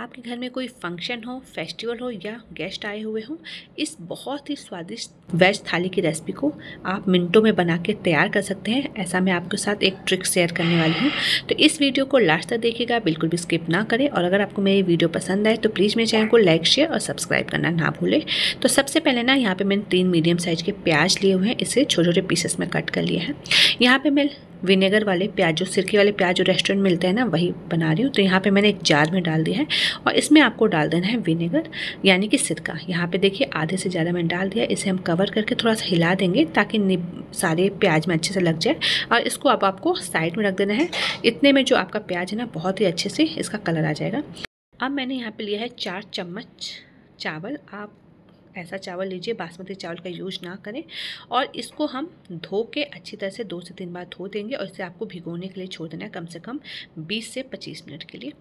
आपके घर में कोई फंक्शन हो फेस्टिवल हो या गेस्ट आए हुए हों इस बहुत ही स्वादिष्ट वेज थाली की रेसिपी को आप मिनटों में बना के तैयार कर सकते हैं ऐसा मैं आपके साथ एक ट्रिक शेयर करने वाली हूँ तो इस वीडियो को लास्ट तक देखिएगा बिल्कुल भी स्किप ना करें और अगर आपको मेरी वीडियो पसंद आए तो प्लीज़ मेरे चैनल को लाइक शेयर और सब्सक्राइब करना ना भूलें तो सबसे पहले ना यहाँ पर मैंने तीन मीडियम साइज़ के प्याज लिए हुए हैं इसे छोटे छोटे पीसेस में कट कर लिए हैं यहाँ पर मैं विनेगर वाले प्याज जो सिरके वाले प्याज जो रेस्टोरेंट मिलते हैं ना वही बना रही हूँ तो यहाँ पे मैंने एक जार में डाल दिया है और इसमें आपको डाल देना है विनेगर यानी कि सिरका यहाँ पे देखिए आधे से ज़्यादा मैंने डाल दिया इसे हम कवर करके थोड़ा सा हिला देंगे ताकि सारे प्याज में अच्छे से लग जाए और इसको आप आपको साइड में रख देना है इतने में जो आपका प्याज है ना बहुत ही अच्छे से इसका कलर आ जाएगा अब मैंने यहाँ पर लिया है चार चम्मच चावल आप ऐसा चावल लीजिए बासमती चावल का यूज ना करें और इसको हम धो के अच्छी तरह से दो से तीन बार धो देंगे और इसे आपको भिगोने के लिए छोड़ देना है कम से कम बीस से पच्चीस मिनट के लिए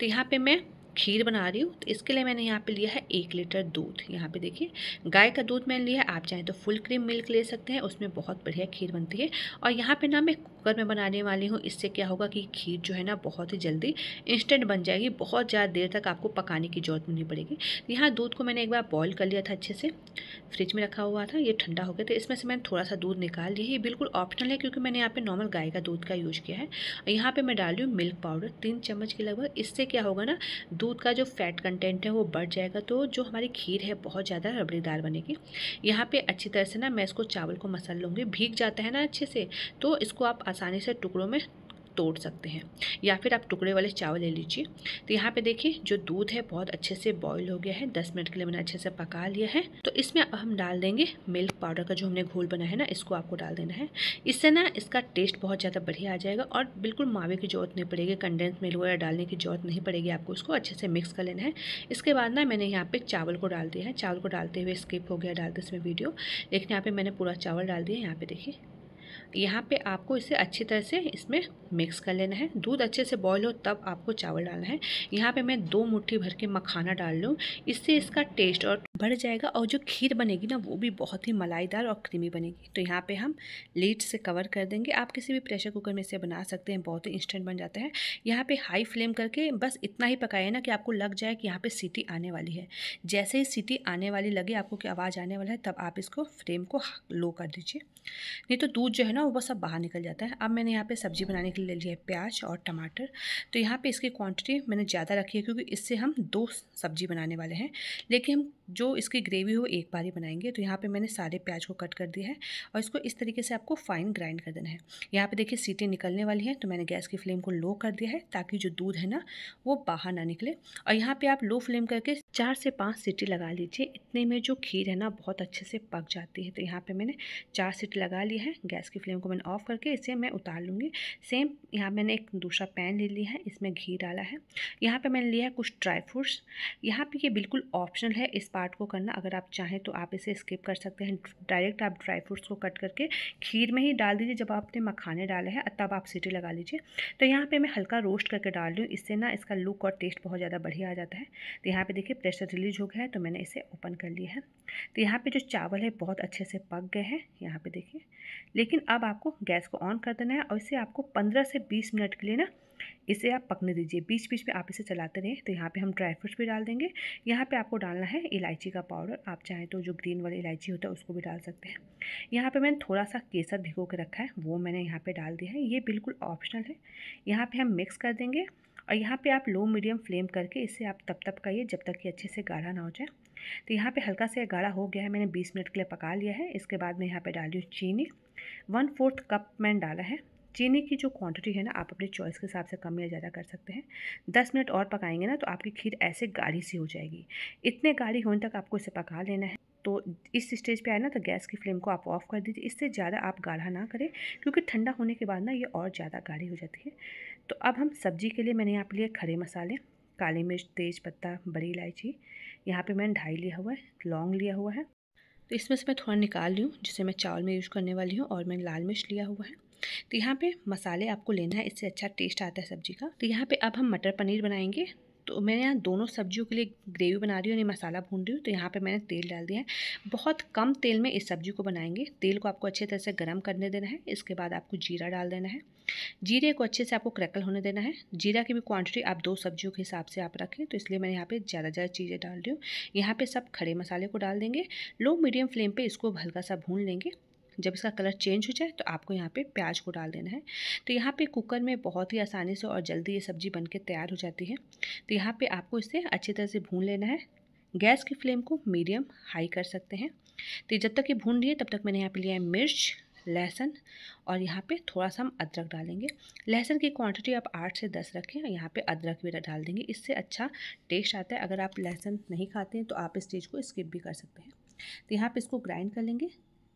तो यहाँ पर मैं खीर बना रही हूँ तो इसके लिए मैंने यहाँ पे लिया है एक लीटर दूध यहाँ पे देखिए गाय का दूध मैंने लिया है आप चाहें तो फुल क्रीम मिल्क ले सकते हैं उसमें बहुत बढ़िया खीर बनती है और यहाँ पे ना मैं कुकर में बनाने वाली हूँ इससे क्या होगा कि खीर जो है ना बहुत ही जल्दी इंस्टेंट बन जाएगी बहुत ज़्यादा देर तक आपको पकाने की जरूरत नहीं पड़ेगी यहाँ दूध को मैंने एक बार बॉयल कर लिया था अच्छे से फ्रिज में रखा हुआ था ये ठंडा हो गया था इसमें से मैंने थोड़ा सा दूध निकाल लिया ये बिल्कुल ऑप्शनल है क्योंकि मैंने यहाँ पे नॉर्मल गाय का दूध का यूज़ किया है यहाँ पर मैं डाल रही हूँ मिल्क पाउडर तीन चम्मच के लगभग इससे क्या होगा ना दूध दूध का जो फैट कंटेंट है वो बढ़ जाएगा तो जो हमारी खीर है बहुत ज़्यादा रबड़ीदार बनेगी यहाँ पे अच्छी तरह से ना मैं इसको चावल को मसल लूँगी भीग जाता है ना अच्छे से तो इसको आप आसानी से टुकड़ों में तोड़ सकते हैं या फिर आप टुकड़े वाले चावल ले लीजिए तो यहाँ पे देखिए जो दूध है बहुत अच्छे से बॉईल हो गया है दस मिनट के लिए मैंने अच्छे से पका लिया है तो इसमें अब हम डाल देंगे मिल्क पाउडर का जो हमने घोल बनाया है ना इसको आपको डाल देना है इससे ना इसका टेस्ट बहुत ज़्यादा बढ़िया आ जाएगा और बिल्कुल मावे की जरूरत नहीं पड़ेगी कंडेंस मिल्क वगैरह डालने की जरूरत नहीं पड़ेगी आपको इसको अच्छे से मिक्स कर लेना है इसके बाद ना मैंने यहाँ पर चावल को डाल दिया है चावल को डालते हुए स्किप हो गया डालते इसमें वीडियो लेकिन यहाँ पर मैंने पूरा चावल डाल दिया यहाँ पर देखिए यहाँ पे आपको इसे अच्छी तरह से इसमें मिक्स कर लेना है दूध अच्छे से बॉयल हो तब आपको चावल डालना है यहाँ पे मैं दो मुट्ठी भर के मखाना डाल लूँ इससे इसका टेस्ट और बढ़ जाएगा और जो खीर बनेगी ना वो भी बहुत ही मलाईदार और क्रीमी बनेगी तो यहाँ पे हम लीड से कवर कर देंगे आप किसी भी प्रेशर कुकर में इसे बना सकते हैं बहुत ही इंस्टेंट बन जाता है यहाँ पर हाई फ्लेम करके बस इतना ही पकाया ना कि आपको लग जाए कि यहाँ पर सीटी आने वाली है जैसे ही सीटी आने वाली लगे आपको कि आवाज़ आने वाला है तब आप इसको फ्लेम को लो कर दीजिए नहीं तो दूध जो है ना वो बस अब बाहर निकल जाता है अब मैंने यहाँ पे सब्ज़ी बनाने के लिए ले लिया है प्याज और टमाटर तो यहाँ पे इसकी क्वांटिटी मैंने ज़्यादा रखी है क्योंकि इससे हम दो सब्ज़ी बनाने वाले हैं लेकिन हम जो इसकी ग्रेवी हो एक बार ही बनाएंगे तो यहाँ पे मैंने सारे प्याज को कट कर दिया है और इसको इस तरीके से आपको फाइन ग्राइंड कर देना है यहाँ पे देखिए सीटें निकलने वाली हैं तो मैंने गैस की फ्लेम को लो कर दिया है ताकि जो दूध है ना वो बाहर ना निकले और यहाँ पर आप लो फ्लेम करके चार से पाँच सीटी लगा लीजिए इतने में जो खीर है ना बहुत अच्छे से पक जाती है तो यहाँ पर मैंने चार सीटी लगा ली है गैस की फ्लेम को मैंने ऑफ करके इसे मैं उतार लूँगी सेम यहाँ मैंने एक दूसरा पैन ले लिया है इसमें घी डाला है यहाँ पर मैंने लिया है कुछ ड्राई फ्रूट्स यहाँ पर ये बिल्कुल ऑप्शनल है इस पार्ट को करना अगर आप चाहें तो आप इसे स्किप कर सकते हैं डायरेक्ट आप ड्राई फ्रूट्स को कट करके खीर में ही डाल दीजिए जब आपने मखाने डाला है तब आप सीटी लगा लीजिए तो यहाँ पे मैं हल्का रोस्ट करके डाल रही हूँ इससे ना इसका लुक और टेस्ट बहुत ज़्यादा बढ़िया आ जाता है तो यहाँ पर देखिए प्रेशर रिलीज हो गया है तो मैंने इसे ओपन कर लिया है तो यहाँ पर जो चावल है बहुत अच्छे से पक गए हैं यहाँ पर देखिए लेकिन अब आपको गैस को ऑन कर देना है और इसे आपको पंद्रह से बीस मिनट के लिए ना इसे आप पकने दीजिए बीच बीच में आप इसे चलाते रहें तो यहाँ पे हम ड्राई फ्रूट्स भी डाल देंगे यहाँ पे आपको डालना है इलायची का पाउडर आप चाहें तो जो ग्रीन वाली इलायची होता है उसको भी डाल सकते हैं यहाँ पे मैंने थोड़ा सा केसर भिगो के रखा है वो मैंने यहाँ पर डाल दिया है ये बिल्कुल ऑप्शनल है यहाँ पर हम मिक्स कर देंगे और यहाँ पर आप लो मीडियम फ्लेम करके इसे आप तब तक करिए जब तक कि अच्छे से गाढ़ा ना हो जाए तो यहाँ पर हल्का सा गाढ़ा हो गया है मैंने बीस मिनट के लिए पका लिया है इसके बाद मैं यहाँ पर डाली हूँ चीनी वन फोर्थ कप मैंने डाला है चीनी की जो क्वांटिटी है ना आप अपने चॉइस के हिसाब से कम या ज़्यादा कर सकते हैं दस मिनट और पकाएंगे ना तो आपकी खीर ऐसे गाढ़ी सी हो जाएगी इतने गाढ़ी होने तक आपको इसे पका लेना है तो इस स्टेज पे आए ना तो गैस की फ्लेम को आप ऑफ़ कर दीजिए इससे ज़्यादा आप गाढ़ा ना करें क्योंकि ठंडा होने के बाद ना ये और ज़्यादा गाढ़ी हो जाती है तो अब हम सब्जी के लिए मैंने यहाँ पर लिए खड़े मसाले काली मिर्च तेज पत्ता बड़ी इलायची यहाँ पर मैंने ढाई लिया हुआ है लौंग लिया हुआ है तो इसमें से मैं थोड़ा निकाल ली हूँ जिसे मैं चावल में यूज़ करने वाली हूँ और मैंने लाल मिर्च लिया हुआ है तो यहाँ पे मसाले आपको लेना है इससे अच्छा टेस्ट आता है सब्जी का तो यहाँ पे अब हम मटर पनीर बनाएंगे तो मैं यहाँ दोनों सब्जियों के लिए ग्रेवी बना रही हूँ यानी मसाला भून रही हूँ तो यहाँ पे मैंने तेल डाल दिया है बहुत कम तेल में इस सब्जी को बनाएंगे तेल को आपको अच्छे तरह से गर्म करने देना है इसके बाद आपको जीरा डाल देना है जीरे को अच्छे से आपको क्रैकल होने देना है जीरा की भी क्वांटिटी आप दो सब्जियों के हिसाब से आप रखें तो इसलिए मैंने यहाँ पे ज़्यादा ज़्यादा चीज़ें डाल रही हूँ यहाँ पे सब खड़े मसाले को डाल देंगे लो मीडियम फ्लेम पे इसको हल्का सा भून लेंगे जब इसका कलर चेंज हो जाए तो आपको यहाँ पे प्याज को डाल देना है तो यहाँ पे कुकर में बहुत ही आसानी से और जल्दी ये सब्ज़ी बन के तैयार हो जाती है तो यहाँ पे आपको इसे अच्छी तरह से भून लेना है गैस की फ्लेम को मीडियम हाई कर सकते हैं तो जब तक ये भून रही है तब तक मैंने यहाँ पर लिया है मिर्च लहसन और यहाँ पे थोड़ा सा हम अदरक डालेंगे लहसन की क्वांटिटी आप आठ से दस रखें और यहाँ पे अदरक भी डाल देंगे इससे अच्छा टेस्ट आता है अगर आप लहसन नहीं खाते हैं तो आप इस चीज़ को स्किप भी कर सकते हैं तो यहाँ पे इसको ग्राइंड कर लेंगे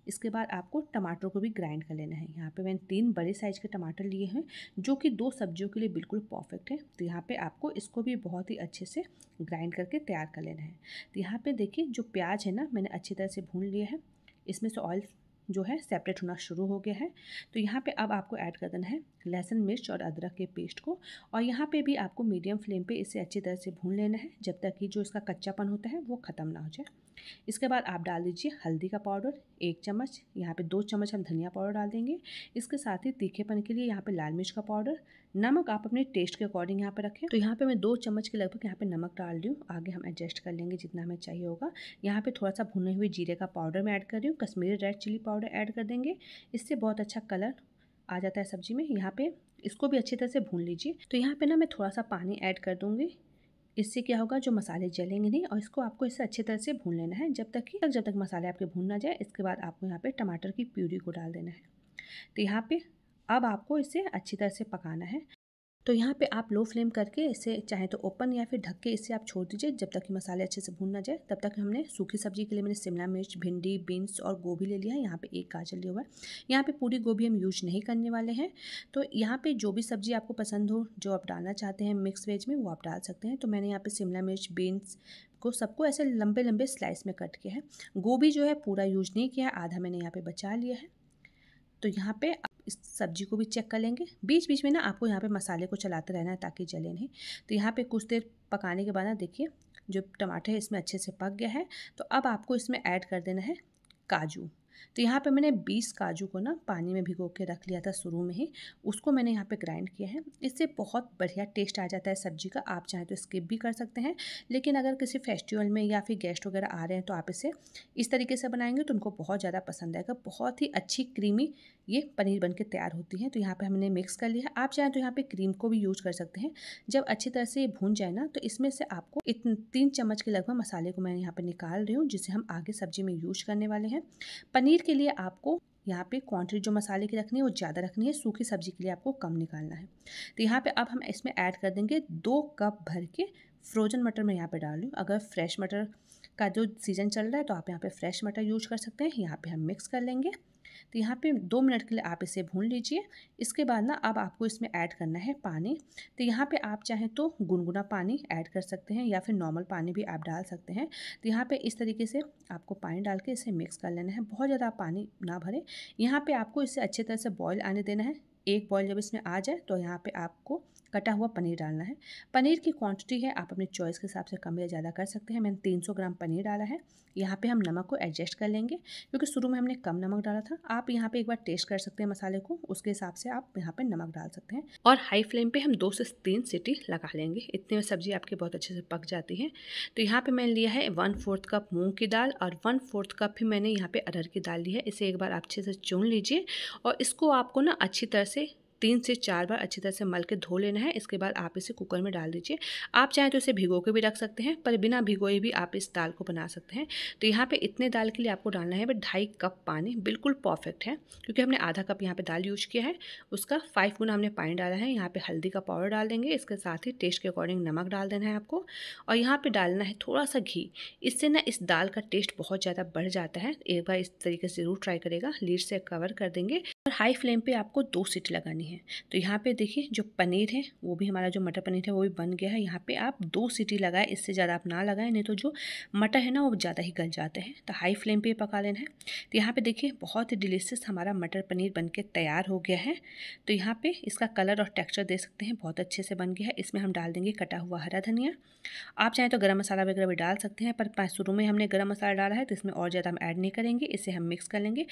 इसके बाद आपको टमाटर को भी ग्राइंड कर लेना है यहाँ पे मैंने तीन बड़े साइज़ के टमाटर लिए हैं जो कि दो सब्जियों के लिए बिल्कुल परफेक्ट है तो यहाँ पे आपको इसको भी बहुत ही अच्छे से ग्राइंड करके तैयार कर लेना है तो यहाँ पे देखिए जो प्याज है ना मैंने अच्छी तरह से भून लिया है इसमें से ऑयल जो है सेपरेट होना शुरू हो गया है तो यहाँ पर अब आपको ऐड कर देना है लहसुन मिर्च और अदरक के पेस्ट को और यहाँ पे भी आपको मीडियम फ्लेम पे इसे अच्छी तरह से भून लेना है जब तक कि जो इसका कच्चापन होता है वो ख़त्म ना हो जाए इसके बाद आप डाल दीजिए हल्दी का पाउडर एक चम्मच यहाँ पे दो चम्मच हम धनिया पाउडर डाल देंगे इसके साथ ही तीखेपन के लिए यहाँ पे लाल मिर्च का पाउडर नमक आप अपने टेस्ट के अकॉर्डिंग यहाँ पे रखें तो यहाँ पे मैं दो चम्मच के लगभग यहाँ पे नमक डाल रही हूँ आगे हम एडजस्ट कर लेंगे जितना हमें चाहिए होगा यहाँ पर थोड़ा सा भुने हुए जीरे का पाउडर मैं ऐड कर रही हूँ Kashmiri red chilli powder add कर देंगे इससे बहुत अच्छा कलर आ जाता है सब्जी में यहाँ पे इसको भी अच्छी तरह से भून लीजिए तो यहाँ पे ना मैं थोड़ा सा पानी ऐड कर दूँगी इससे क्या होगा जो मसाले जलेंगे नहीं और इसको आपको इसे अच्छी तरह से भून लेना है जब तक कि जब तक मसाले आपके भून ना जाए इसके बाद आपको यहाँ पर टमाटर की प्यूरी को डाल देना है तो यहाँ पर अब आपको इसे अच्छी तरह से पकाना है तो यहाँ पे आप लो फ्लेम करके इसे चाहे तो ओपन या फिर ढक के इसे आप छोड़ दीजिए जब तक कि मसाले अच्छे से भून ना जाए तब तक हमने सूखी सब्जी के लिए मैंने शिमला मिर्च भिंडी बीन्स और गोभी ले लिया है यहाँ पे एक गाजर लिया हुआ है यहाँ पे पूरी गोभी हम यूज नहीं करने वाले हैं तो यहाँ पर जो भी सब्जी आपको पसंद हो जो आप डालना चाहते हैं मिक्स वेज में वो आप डाल सकते हैं तो मैंने यहाँ पर शिमला मिर्च बीन्स को सबको ऐसे लंबे लंबे स्लाइस में कट किया है गोभी जो है पूरा यूज नहीं किया आधा मैंने यहाँ पर बचा लिया है तो यहाँ पे इस सब्जी को भी चेक कर लेंगे बीच बीच में ना आपको यहाँ पे मसाले को चलाते रहना है ताकि जले नहीं तो यहाँ पे कुछ देर पकाने के बाद ना देखिए जो टमाटर है इसमें अच्छे से पक गया है तो अब आपको इसमें ऐड कर देना है काजू तो यहाँ पे मैंने 20 काजू को ना पानी में भिगो के रख लिया था शुरू में ही उसको मैंने यहाँ पे ग्राइंड किया है इससे बहुत बढ़िया टेस्ट आ जाता है सब्जी का आप चाहें तो स्किप भी कर सकते हैं लेकिन अगर किसी फेस्टिवल में या फिर गेस्ट वगैरह आ रहे हैं तो आप इसे इस तरीके से बनाएंगे तो उनको बहुत ज़्यादा पसंद आएगा बहुत ही अच्छी क्रीमी ये पनीर बन के तैयार होती है तो यहाँ पे हमने मिक्स कर लिया आप चाहें तो यहाँ पे क्रीम को भी यूज कर सकते हैं जब अच्छी तरह से ये भून जाए ना तो इसमें से आपको तीन चम्मच के लगभग मसाले को मैं यहाँ पे निकाल रही हूँ जिसे हम आगे सब्जी में यूज करने वाले हैं पनीर के लिए आपको यहाँ पे क्वांटिटी जो मसाले की रखनी है वो ज़्यादा रखनी है सूखी सब्जी के लिए आपको कम निकालना है तो यहाँ पे अब हम इसमें ऐड कर देंगे दो कप भर के फ्रोजन मटर मैं यहाँ पे डाल रही अगर फ्रेश मटर का जो सीज़न चल रहा है तो आप यहाँ पे फ्रेश मटर यूज कर सकते हैं यहाँ पे हम मिक्स कर लेंगे तो यहाँ पे दो मिनट के लिए आप इसे भून लीजिए इसके बाद ना अब आपको इसमें ऐड करना है पानी तो यहाँ पे आप चाहें तो गुनगुना पानी ऐड कर सकते हैं या फिर नॉर्मल पानी भी आप डाल सकते हैं तो यहाँ पे इस तरीके से आपको पानी डाल के इसे मिक्स कर लेना है बहुत ज़्यादा पानी ना भरें यहाँ पर आपको इसे अच्छे तरह से बॉयल आने देना है एक बॉयल जब इसमें आ जाए तो यहाँ पे आपको कटा हुआ पनीर डालना है पनीर की क्वांटिटी है आप अपने चॉइस के हिसाब से कम या ज़्यादा कर सकते हैं मैंने 300 ग्राम पनीर डाला है यहाँ पे हम नमक को एडजस्ट कर लेंगे क्योंकि शुरू में हमने कम नमक डाला था आप यहाँ पे एक बार टेस्ट कर सकते हैं मसाले को उसके हिसाब से आप यहाँ पे नमक डाल सकते हैं और हाई फ्लेम पे हम दो से तीन सीटी लगा लेंगे इतने में सब्जी आपकी बहुत अच्छे से पक जाती है तो यहाँ पर मैंने लिया है वन फोर्थ कप मूँग की दाल और वन फोर्थ कप भी मैंने यहाँ पर अरहर की दाल ली है इसे एक बार अच्छे से चुन लीजिए और इसको आपको ना अच्छी तरह से तीन से चार बार अच्छी तरह से मल के धो लेना है इसके बाद आप इसे कुकर में डाल दीजिए आप चाहें तो इसे भिगो के भी रख सकते हैं पर बिना भिगोए भी आप इस दाल को बना सकते हैं तो यहाँ पे इतने दाल के लिए आपको डालना है बट ढाई कप पानी बिल्कुल परफेक्ट है क्योंकि हमने आधा कप यहाँ पर दाल यूज किया है उसका फाइव गुना हमने पानी डाला है यहाँ पर हल्दी का पाउडर डाल देंगे इसके साथ ही टेस्ट के अकॉर्डिंग नमक डाल देना है आपको और यहाँ पर डालना है थोड़ा सा घी इससे ना इस दाल का टेस्ट बहुत ज़्यादा बढ़ जाता है एक बार इस तरीके से ज़रूर ट्राई करेगा लीड से कवर कर देंगे और हाई फ्लेम पर आपको दो सीट लगानी है हैं तो यहाँ पे देखिए जो पनीर है वो भी हमारा जो मटर पनीर है वो भी बन गया है यहाँ पे आप दो सीटी लगाएं इससे ज़्यादा आप ना लगाएं नहीं तो जो मटर है ना वो ज़्यादा ही गल जाते हैं तो हाई फ्लेम पे पका लेना है तो यहाँ पे देखिए बहुत ही डिलीशियस हमारा मटर पनीर बन के तैयार हो गया है तो यहाँ पर इसका कलर और टेक्स्चर दे सकते हैं बहुत अच्छे से बन गया है इसमें हम डाल देंगे कटा हुआ हरा धनिया आप चाहें तो गर्म मसाला वगैरह भी डाल सकते हैं पर शुरू में हमने गर्म मसाला डाला है तो इसमें और ज़्यादा हम ऐड नहीं करेंगे इसे हम मिक्स कर लेंगे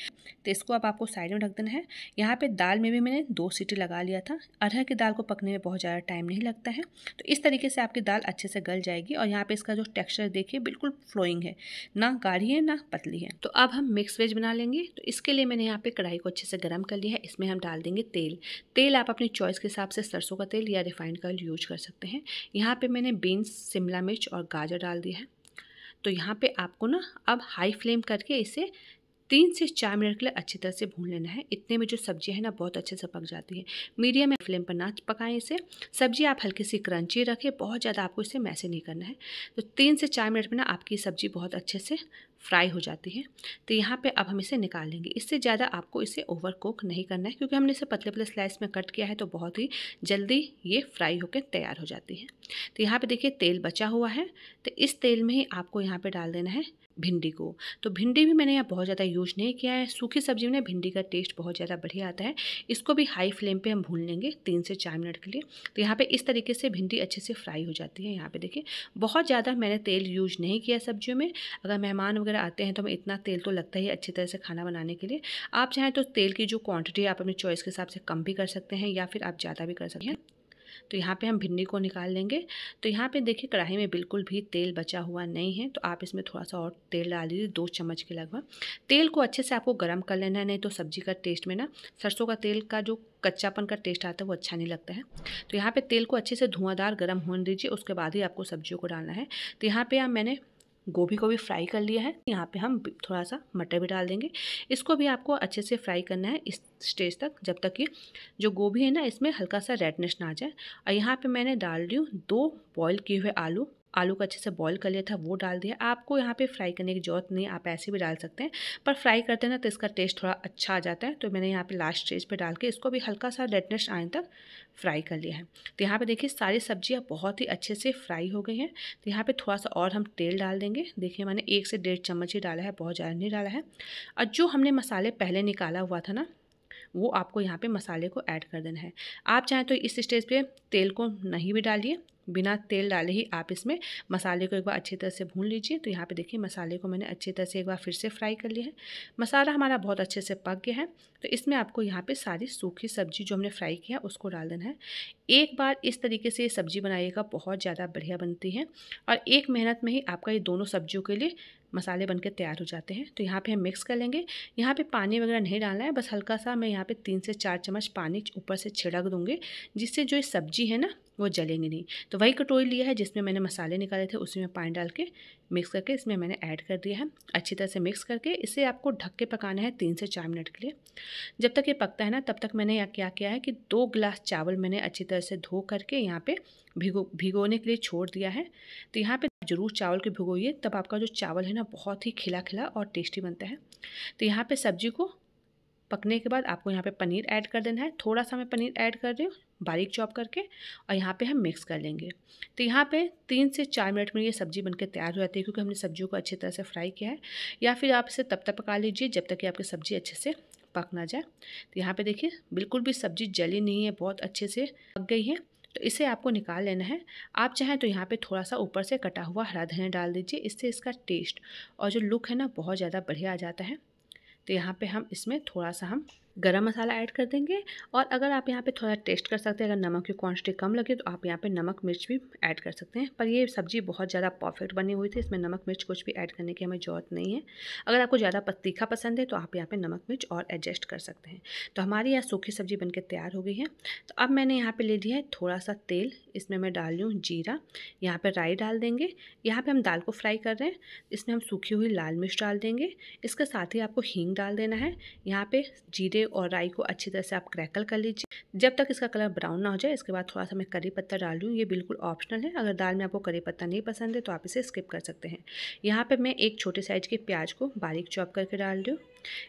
तो इसको अब आपको साइड में रख देना है यहाँ पर दाल में भी मैंने दो सीटी सीटी लगा लिया था अरहर की दाल को पकने में बहुत ज़्यादा टाइम नहीं लगता है तो इस तरीके से आपकी दाल अच्छे से गल जाएगी और यहाँ पे इसका जो टेक्सचर देखिए बिल्कुल फ्लोइंग है ना गाढ़ी है ना पतली है तो अब हम मिक्स वेज बना लेंगे तो इसके लिए मैंने यहाँ पर कढ़ाई को अच्छे से गर्म कर लिया है इसमें हम डाल देंगे तेल तेल आप अपनी चॉइस के हिसाब से सरसों का तेल या रिफाइंड का यूज कर सकते हैं यहाँ पर मैंने बीन्स शिमला मिर्च और गाजर डाल दिया है तो यहाँ पे आपको ना अब हाई फ्लेम करके इसे तीन से चार मिनट के लिए अच्छी तरह से भून लेना है इतने में जो सब्जी है ना बहुत अच्छे से पक जाती है मीडियम फ्लेम पर ना पकाएं इसे सब्जी आप हल्की सी क्रंची रखें बहुत ज़्यादा आपको इसे मैसे नहीं करना है तो तीन से चार मिनट में ना आपकी सब्जी बहुत अच्छे से फ्राई हो जाती है तो यहाँ पे अब हम इसे निकाल लेंगे इससे ज़्यादा आपको इसे ओवर कुक नहीं करना है क्योंकि हमने इसे पतले पतले स्लाइस में कट किया है तो बहुत ही जल्दी ये फ्राई होकर तैयार हो जाती है तो यहाँ पे देखिए तेल बचा हुआ है तो इस तेल में ही आपको यहाँ पे डाल देना है भिंडी को तो भिंडी भी मैंने यहाँ बहुत ज़्यादा यूज नहीं किया है सूखी सब्जी में भिंडी का टेस्ट बहुत ज़्यादा बढ़िया आता है इसको भी हाई फ्लेम पे हम भून लेंगे तीन से चार मिनट के लिए तो यहाँ पे इस तरीके से भिंडी अच्छे से फ्राई हो जाती है यहाँ पे देखिए बहुत ज़्यादा मैंने तेल यूज नहीं किया सब्जियों में अगर मेहमान वगैरह आते हैं तो हमें इतना तेल तो लगता ही अच्छी तरह से खाना बनाने के लिए आप चाहें तो तेल की जो क्वांटिटी है आप अपनी चॉइस के हिसाब से कम भी कर सकते हैं या फिर आप ज़्यादा भी कर सकते हैं तो यहाँ पे हम भिंडी को निकाल लेंगे तो यहाँ पे देखिए कढ़ाई में बिल्कुल भी तेल बचा हुआ नहीं है तो आप इसमें थोड़ा सा और तेल डाल दीजिए दो चम्मच के लगभग तेल को अच्छे से आपको गर्म कर लेना है नहीं तो सब्जी का टेस्ट में ना सरसों का तेल का जो कच्चापन का टेस्ट आता है वो अच्छा नहीं लगता है तो यहाँ पर तेल को अच्छे से धुआंधार गर्म होने दीजिए उसके बाद ही आपको सब्जियों को डालना है तो यहाँ पर मैंने गोभी को भी फ्राई कर लिया है यहाँ पे हम थोड़ा सा मटर भी डाल देंगे इसको भी आपको अच्छे से फ्राई करना है इस स्टेज तक जब तक कि जो गोभी है ना इसमें हल्का सा रेडनेस ना आ जाए और यहाँ पे मैंने डाल दी हूँ दो बॉईल किए हुए आलू आलू को अच्छे से बॉईल कर लिया था वो डाल दिया आपको यहाँ पे फ्राई करने की ज़रूरत नहीं आप ऐसे भी डाल सकते हैं पर फ्राई करते हैं ना तो इसका टेस्ट थोड़ा अच्छा आ जाता है तो मैंने यहाँ पे लास्ट स्टेज पे डाल के इसको भी हल्का सा रेडनेस आने तक फ्राई कर लिया है तो यहाँ पे देखिए सारी सब्जियाँ बहुत ही अच्छे से फ्राई हो गई हैं तो यहाँ पर थोड़ा सा और हम तेल डाल देंगे देखिए मैंने एक से डेढ़ चम्मच ही डाला है बहुत ज़्यादा नहीं डाला है और जो हमने मसाले पहले निकाला हुआ था ना वो आपको यहाँ पे मसाले को ऐड कर देना है आप चाहें तो इस स्टेज पे तेल को नहीं भी डालिए बिना तेल डाले ही आप इसमें मसाले को एक बार अच्छी तरह से भून लीजिए तो यहाँ पे देखिए मसाले को मैंने अच्छी तरह से एक बार फिर से फ्राई कर लिया है मसाला हमारा बहुत अच्छे से पक गया है तो इसमें आपको यहाँ पे सारी सूखी सब्जी जो हमने फ्राई किया उसको डाल देना है एक बार इस तरीके से ये सब्जी बनाइएगा बहुत ज़्यादा बढ़िया बनती है और एक मेहनत में ही आपका ये दोनों सब्जियों के लिए मसाले बन के तैयार हो जाते हैं तो यहाँ पे हम मिक्स कर लेंगे यहाँ पे पानी वगैरह नहीं डालना है बस हल्का सा मैं यहाँ पे तीन से चार चम्मच पानी ऊपर से छिड़क दूँगी जिससे जो ये सब्जी है ना वो जलेंगे नहीं तो वही कटोरी लिया है जिसमें मैंने मसाले निकाले थे उसी में पानी डाल के मिक्स करके इसमें मैंने ऐड कर दिया है अच्छी तरह से मिक्स करके इसे आपको ढक के पकाना है तीन से चार मिनट के लिए जब तक ये पकता है ना तब तक मैंने यहाँ क्या किया है कि दो ग्लास चावल मैंने अच्छी तरह से धो करके यहाँ पर भिगो भिगोने के लिए छोड़ दिया है तो यहाँ पे जरूर चावल के भिगोइए तब आपका जो चावल है ना बहुत ही खिला खिला और टेस्टी बनता है तो यहाँ पे सब्जी को पकने के बाद आपको यहाँ पे पनीर ऐड कर देना है थोड़ा सा मैं पनीर ऐड कर रही हूँ बारीक चॉप करके और यहाँ पे हम मिक्स कर लेंगे तो यहाँ पे तीन से चार मिनट में ये सब्ज़ी बनकर तैयार हो जाती है क्योंकि हमने सब्जियों को अच्छी तरह से फ्राई किया है या फिर आप इसे तब तक पका लीजिए जब तक कि आपकी सब्ज़ी अच्छे से पक ना जाए तो यहाँ पर देखिए बिल्कुल भी सब्ज़ी जली नहीं है बहुत अच्छे से पक गई है तो इसे आपको निकाल लेना है आप चाहें तो यहाँ पे थोड़ा सा ऊपर से कटा हुआ हरा धनिया डाल दीजिए इससे इसका टेस्ट और जो लुक है ना बहुत ज़्यादा बढ़िया आ जाता है तो यहाँ पे हम इसमें थोड़ा सा हम गरम मसाला ऐड कर देंगे और अगर आप यहाँ पे थोड़ा टेस्ट कर सकते हैं अगर नमक की क्वांटिटी कम लगे तो आप यहाँ पे नमक मिर्च भी ऐड कर सकते हैं पर ये सब्ज़ी बहुत ज़्यादा परफेक्ट बनी हुई थी इसमें नमक मिर्च कुछ भी ऐड करने की हमें ज़रूरत नहीं है अगर आपको ज़्यादा तीखा पसंद है तो आप यहाँ पर नमक मिर्च और एडजस्ट कर सकते हैं तो हमारी यहाँ सूखी सब्ज़ी बन तैयार हो गई है तो अब मैंने यहाँ पर ले लिया है थोड़ा सा तेल इसमें मैं डाल लूँ जीरा यहाँ पर राई डाल देंगे यहाँ पर हम दाल को फ्राई कर रहे हैं इसमें हम सूखी हुई लाल मिर्च डाल देंगे इसके साथ ही आपको हींग डाल देना है यहाँ पर जीरे और राई को अच्छी तरह से आप क्रैकल कर लीजिए जब तक इसका कलर ब्राउन ना हो जाए इसके बाद थोड़ा सा मैं करी पत्ता डाल दूँ ये बिल्कुल ऑप्शनल है अगर दाल में आपको करी पत्ता नहीं पसंद है तो आप इसे स्किप कर सकते हैं यहाँ पर मैं एक छोटे साइज़ के प्याज को बारीक चॉप करके डाल रही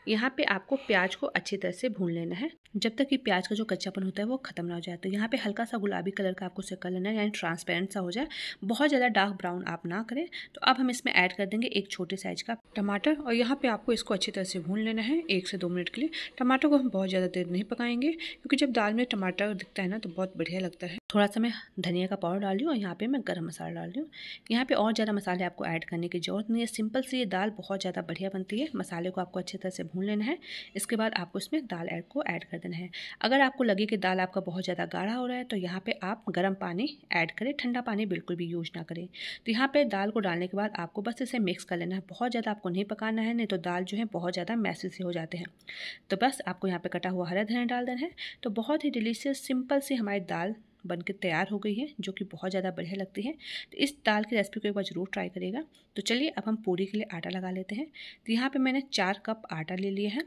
यहाँ पे आपको प्याज को अच्छी तरह से भून लेना है जब तक कि प्याज का जो कच्चापन होता है वो खत्म ना हो जाए तो यहाँ पे हल्का सा गुलाबी कलर का आपको उसे कर लेना है यानी ट्रांसपेरेंट सा हो जाए बहुत ज़्यादा डार्क ब्राउन आप ना करें तो अब हम इसमें ऐड कर देंगे एक छोटे साइज का टमाटर और यहाँ पर आपको इसको अच्छी तरह से भून लेना है एक से दो मिनट के लिए टमाटर को हम बहुत ज़्यादा देर नहीं पकाएंगे क्योंकि जब दाल में टमाटर दिखता है ना तो बहुत बढ़िया लगता है थोड़ा सा मैं धनिया का पाउडर रही हूँ और यहाँ पे मैं गरम मसाला डाल रही हूँ यहाँ पे और ज़्यादा मसाले आपको ऐड करने की ज़रूरत नहीं है सिंपल सी ये दाल बहुत ज़्यादा बढ़िया बनती है मसाले को आपको अच्छी तरह से भून लेना है इसके बाद आपको इसमें दाल ऐड को ऐड कर देना है अगर आपको लगे कि दाल आपका बहुत ज़्यादा गाढ़ा हो रहा है तो यहाँ पर आप गर्म पानी ऐड करें ठंडा पानी बिल्कुल भी यूज ना करें तो यहाँ पर दाल को डालने के बाद आपको बस इसे मिक्स कर लेना है बहुत ज़्यादा आपको नहीं पकाना है नहीं तो दाल जो है बहुत ज़्यादा मैसेज से हो जाते हैं तो बस आपको यहाँ पर कटा हुआ हरा धनिया डाल देना है तो बहुत ही डिलीशियस सिंपल सी हमारी दाल के तैयार हो गई है जो कि बहुत ज़्यादा बढ़िया लगती है तो इस दाल की रेसिपी को एक बार ज़रूर ट्राई करिएगा तो चलिए अब हम पूरी के लिए आटा लगा लेते हैं तो यहाँ पर मैंने चार कप आटा ले लिया है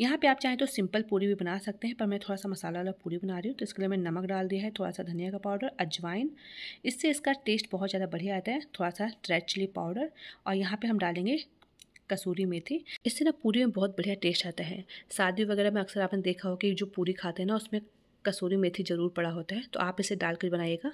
यहाँ पे आप चाहें तो सिंपल पूरी भी बना सकते हैं पर मैं थोड़ा सा मसाला वाला पूरी बना रही हूँ तो इसके लिए मैंने नमक डाल दिया है थोड़ा सा धनिया का पाउडर अजवाइन इससे इसका टेस्ट बहुत ज़्यादा बढ़िया आता है थोड़ा सा रेड चिली पाउडर और यहाँ पे हम डालेंगे कसूरी मेथी इससे ना पूरी में बहुत बढ़िया टेस्ट आता है शादी वगैरह में अक्सर आपने देखा हो कि जो पूरी खाते हैं ना उसमें कसूरी मेथी ज़रूर पड़ा होता है तो आप इसे डाल कर बनाइएगा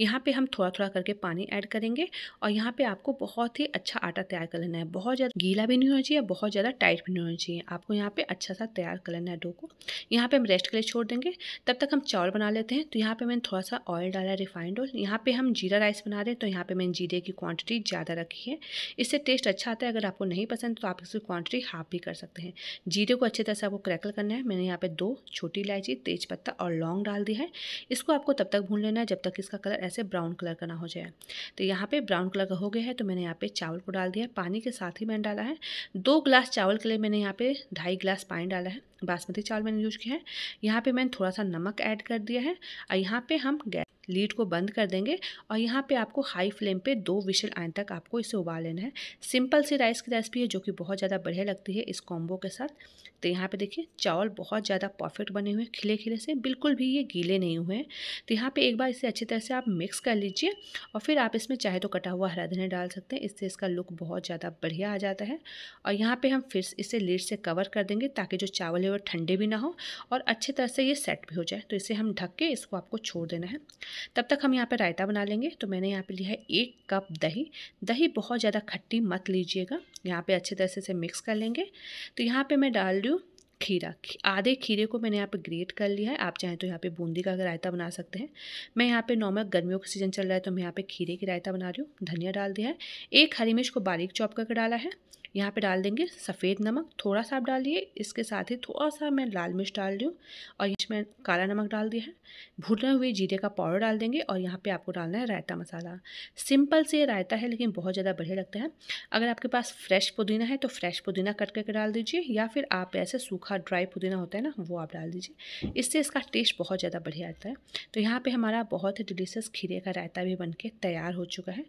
यहाँ पे हम थोड़ा थोड़ा करके पानी ऐड करेंगे और यहाँ पे आपको बहुत ही अच्छा आटा तैयार कर लेना है बहुत ज़्यादा गीला भी नहीं होना चाहिए बहुत ज़्यादा टाइट भी नहीं होना चाहिए आपको यहाँ पे अच्छा सा तैयार कर लेना है डो को यहाँ पर हम रेस्ट के लिए छोड़ देंगे तब तक हम चावल बना लेते हैं तो यहाँ पर मैंने थोड़ा सा ऑयल डाला है रिफाइंड ऑयल यहाँ पर हम जीरा राइस बना रहे हैं तो यहाँ पर मैंने जीरे की क्वान्टिटी ज़्यादा रखी है इससे टेस्ट अच्छा आता है अगर आपको नहीं पसंद तो आप इसकी क्वान्टिटी हाफ भी कर सकते हैं जीरे को अच्छी तरह से आपको क्रैकल करना है मैंने यहाँ पर दो छोटी इलायची तेज़ और और लौंग डाल दी है इसको आपको तब तक भून लेना है जब तक इसका कलर ऐसे ब्राउन कलर का ना हो जाए तो यहाँ पे ब्राउन कलर का हो गया है तो मैंने यहाँ पे चावल को डाल दिया है पानी के साथ ही मैंने डाला है दो ग्लास चावल के लिए मैंने यहाँ पे ढाई ग्लास पानी डाला है बासमती चावल मैंने यूज़ किया है यहाँ पे मैंने थोड़ा सा नमक ऐड कर दिया है और यहाँ पे हम गैस लीड को बंद कर देंगे और यहाँ पे आपको हाई फ्लेम पे दो विशल आयन तक आपको इसे उबाल लेना है सिंपल सी राइस की रेसिपी है जो कि बहुत ज़्यादा बढ़िया लगती है इस कॉम्बो के साथ तो यहाँ पे देखिए चावल बहुत ज़्यादा परफेक्ट बने हुए हैं खिले खिले से बिल्कुल भी ये गीले नहीं हुए हैं तो यहाँ पर एक बार इसे अच्छी तरह से आप मिक्स कर लीजिए और फिर आप इसमें चाहे तो कटा हुआ हरा धनिया डाल सकते हैं इससे इसका लुक बहुत ज़्यादा बढ़िया आ जाता है और यहाँ पर हम फिर इसे लीड से कवर कर देंगे ताकि जो चावल है वो ठंडे भी ना हो और अच्छी तरह से ये सेट भी हो जाए तो इसे हम ढक के इसको आपको छोड़ देना है तब तक हम यहाँ पे रायता बना लेंगे तो मैंने यहाँ पे लिया है एक कप दही दही बहुत ज़्यादा खट्टी मत लीजिएगा यहाँ पे अच्छे तरह से मिक्स कर लेंगे तो यहाँ पे मैं डाल रही हूँ खीरा आधे खीरे को मैंने यहाँ पे ग्रेट कर लिया है आप चाहें तो यहाँ पे बूंदी का रायता बना सकते हैं मैं यहाँ पे नॉर्मल गर्मियों का सीजन चल रहा है तो मैं यहाँ पे खीरे की रायता बना रही हूँ धनिया डाल दिया है एक हरी मिर्च को बारीक चॉप करके डाला है यहाँ पे डाल देंगे सफ़ेद नमक थोड़ा सा आप डालिए इसके साथ ही थोड़ा सा मैं लाल मिर्च डाल रही हूँ और इसमें काला नमक डाल दिया है भुने हुए जीरे का पाउडर डाल देंगे और यहाँ पे आपको डालना है रायता मसाला सिंपल से रायता है लेकिन बहुत ज़्यादा बढ़िया लगता है अगर आपके पास फ्रेश पुदीना है तो फ्रेश पुदीना कट करके डाल दीजिए या फिर आप ऐसे सूखा ड्राई पुदीना होता है ना वो आप डाल दीजिए इससे इसका टेस्ट बहुत ज़्यादा बढ़िया आता है तो यहाँ पर हमारा बहुत ही डिलीशियस खीरे का रायता भी बन के तैयार हो चुका है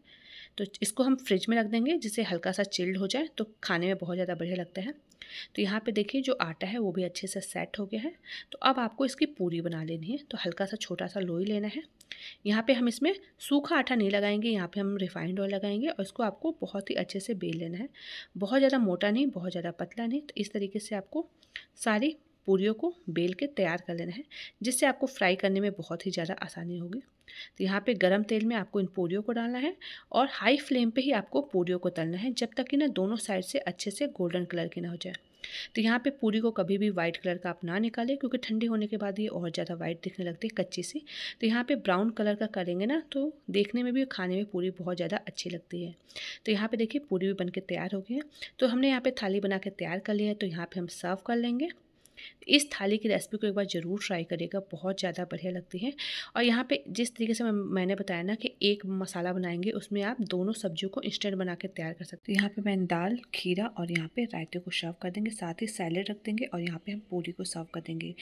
तो इसको हम फ्रिज में रख देंगे जिससे हल्का सा चिल्ड हो जाए तो खाने में बहुत ज़्यादा बढ़िया लगता है तो यहाँ पे देखिए जो आटा है वो भी अच्छे से सेट हो गया है तो अब आपको इसकी पूरी बना लेनी है तो हल्का सा छोटा सा लोई लेना है यहाँ पे हम इसमें सूखा आटा नहीं लगाएंगे यहाँ पे हम रिफाइंड ऑयल लगाएंगे और इसको आपको बहुत ही अच्छे से बेल लेना है बहुत ज़्यादा मोटा नहीं बहुत ज़्यादा पतला नहीं तो इस तरीके से आपको सारी पूरी को बेल के तैयार कर लेना है जिससे आपको फ्राई करने में बहुत ही ज़्यादा आसानी होगी तो यहाँ पे गरम तेल में आपको इन पूरियों को डालना है और हाई फ्लेम पे ही आपको पूरियों को तलना है जब तक कि ना दोनों साइड से अच्छे से गोल्डन कलर की ना हो जाए तो यहाँ पे पूरी को कभी भी वाइट कलर का आप ना निकालें क्योंकि ठंडी होने के बाद ये और ज़्यादा वाइट दिखने लगती है कच्ची सी तो यहाँ पे ब्राउन कलर का करेंगे ना तो देखने में भी खाने में पूरी बहुत ज़्यादा अच्छी लगती है तो यहाँ पे देखिए पूरी भी बन के तैयार हो गई है तो हमने यहाँ पे थाली बना के तैयार कर लिया है तो यहाँ पर हम सर्व कर लेंगे तो इस थाली की रेसिपी को एक बार ज़रूर ट्राई करिएगा बहुत ज़्यादा बढ़िया लगती है और यहाँ पे जिस तरीके से मैं, मैंने बताया ना कि एक मसाला बनाएंगे उसमें आप दोनों सब्जियों को इंस्टेंट बना के तैयार कर सकते हैं तो यहाँ पे मैंने दाल खीरा और यहाँ पे रायते को सर्व कर देंगे साथ ही सैलेड रख देंगे और यहाँ पर हम पूरी को सर्व कर देंगे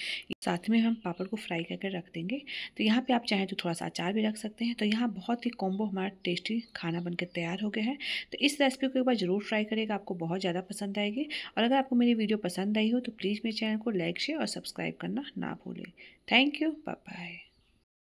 साथ में हम पापड़ को फ्राई करके रख देंगे तो यहाँ पर आप चाहें तो थोड़ा सा अचार भी रख सकते हैं तो यहाँ बहुत ही कॉम्बो हमारा टेस्टी खाना बनकर तैयार हो गया है तो इस रेसिपी को एक बार ज़रूर ट्राई करिएगा आपको बहुत ज़्यादा पसंद आएगी और अगर आपको मेरी वीडियो पसंद आई हो तो प्लीज़ मेरे चैनल को को लाइक शेयर और सब्सक्राइब करना ना भूलें थैंक यू बाय बाय